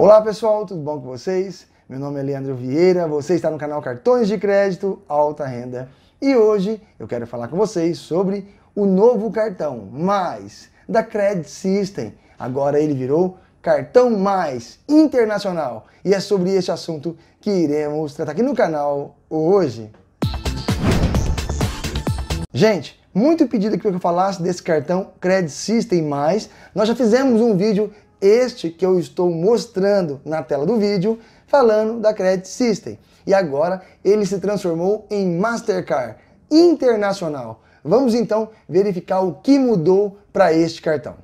Olá pessoal, tudo bom com vocês? Meu nome é Leandro Vieira, você está no canal Cartões de Crédito Alta Renda e hoje eu quero falar com vocês sobre o novo cartão Mais da Credit System. Agora ele virou Cartão Mais Internacional e é sobre este assunto que iremos tratar aqui no canal hoje. Gente, muito pedido que eu falasse desse cartão Credit System Mais. Nós já fizemos um vídeo este que eu estou mostrando na tela do vídeo, falando da Credit System. E agora ele se transformou em Mastercard internacional. Vamos então verificar o que mudou para este cartão.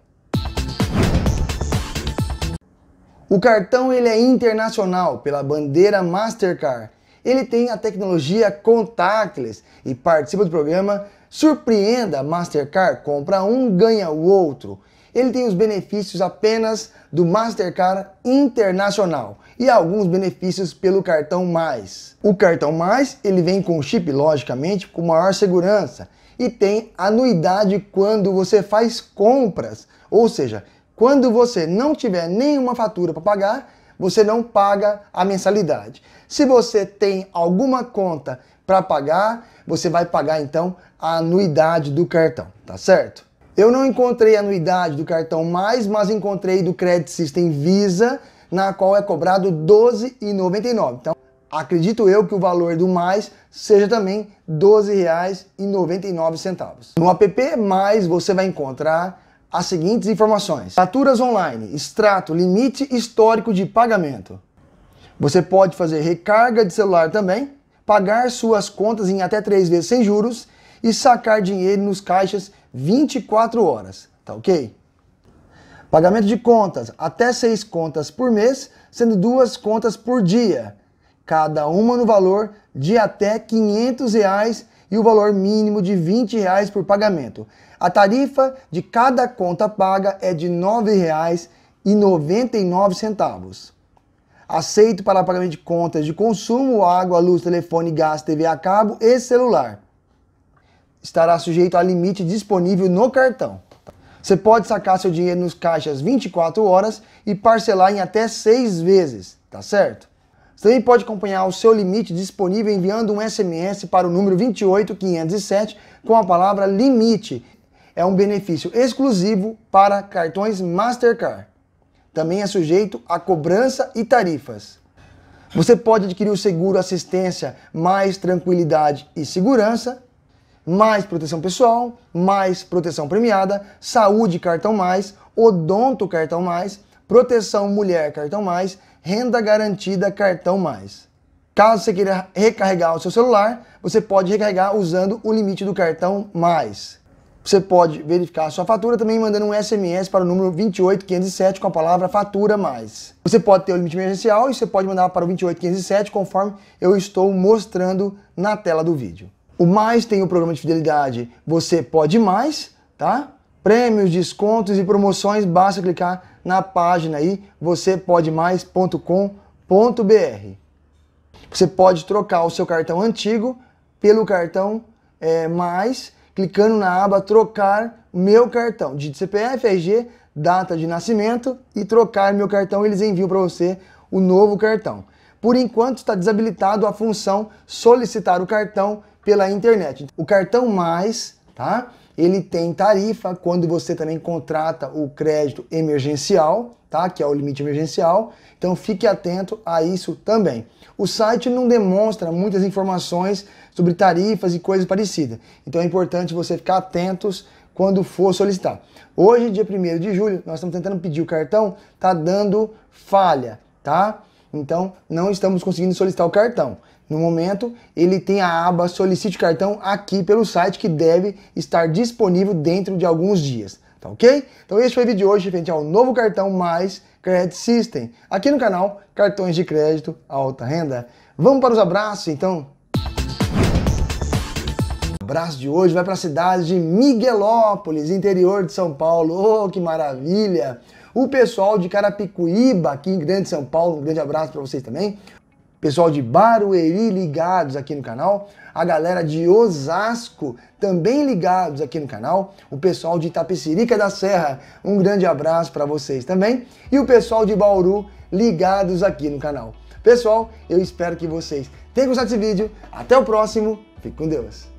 O cartão ele é internacional pela bandeira Mastercard. Ele tem a tecnologia contactless e participa do programa Surpreenda Mastercard, compra um, ganha o outro ele tem os benefícios apenas do Mastercard Internacional e alguns benefícios pelo cartão Mais. O cartão Mais, ele vem com chip, logicamente, com maior segurança e tem anuidade quando você faz compras, ou seja, quando você não tiver nenhuma fatura para pagar, você não paga a mensalidade. Se você tem alguma conta para pagar, você vai pagar então a anuidade do cartão, tá certo? Eu não encontrei a anuidade do cartão mais, mas encontrei do Credit System Visa, na qual é cobrado R$ 12,99. Então, acredito eu que o valor do mais seja também R$ 12,99. No app mais você vai encontrar as seguintes informações: faturas online, extrato, limite histórico de pagamento. Você pode fazer recarga de celular também, pagar suas contas em até três vezes sem juros e sacar dinheiro nos caixas 24 horas, tá ok? Pagamento de contas, até seis contas por mês, sendo duas contas por dia, cada uma no valor de até 500 reais e o valor mínimo de 20 reais por pagamento. A tarifa de cada conta paga é de R$ 9,99. Aceito para pagamento de contas de consumo, água, luz, telefone, gás, TV a cabo e celular estará sujeito a limite disponível no cartão. Você pode sacar seu dinheiro nos caixas 24 horas e parcelar em até seis vezes, tá certo? Você também pode acompanhar o seu limite disponível enviando um SMS para o número 28507 com a palavra limite. É um benefício exclusivo para cartões Mastercard. Também é sujeito a cobrança e tarifas. Você pode adquirir o seguro assistência mais tranquilidade e segurança mais proteção pessoal, mais proteção premiada, saúde cartão mais, odonto cartão mais, proteção mulher cartão mais, renda garantida cartão mais. Caso você queira recarregar o seu celular, você pode recarregar usando o limite do cartão mais. Você pode verificar a sua fatura também mandando um SMS para o número 28507 com a palavra fatura mais. Você pode ter o limite emergencial e você pode mandar para o 28507 conforme eu estou mostrando na tela do vídeo. O Mais tem o programa de fidelidade. Você pode mais, tá? Prêmios, descontos e promoções, basta clicar na página aí vocêpodemais.com.br. Você pode trocar o seu cartão antigo pelo cartão é, mais, clicando na aba trocar meu cartão. de CPF, RG, data de nascimento e trocar meu cartão, eles enviam para você o novo cartão por enquanto está desabilitado a função solicitar o cartão pela internet. O cartão mais, tá? Ele tem tarifa quando você também contrata o crédito emergencial, tá? Que é o limite emergencial. Então fique atento a isso também. O site não demonstra muitas informações sobre tarifas e coisas parecidas. Então é importante você ficar atentos quando for solicitar. Hoje, dia 1 de julho, nós estamos tentando pedir o cartão, tá dando falha, tá? Então, não estamos conseguindo solicitar o cartão. No momento, ele tem a aba Solicite Cartão aqui pelo site que deve estar disponível dentro de alguns dias, tá ok? Então esse foi o vídeo de hoje referente ao novo cartão mais Credit System, aqui no canal Cartões de Crédito Alta Renda. Vamos para os abraços então? O abraço de hoje vai para a cidade de Miguelópolis, interior de São Paulo. Oh, que maravilha! o pessoal de Carapicuíba, aqui em Grande São Paulo, um grande abraço para vocês também. Pessoal de Barueri ligados aqui no canal, a galera de Osasco também ligados aqui no canal, o pessoal de Tapecirica da Serra, um grande abraço para vocês também, e o pessoal de Bauru ligados aqui no canal. Pessoal, eu espero que vocês tenham gostado desse vídeo. Até o próximo. Fique com Deus.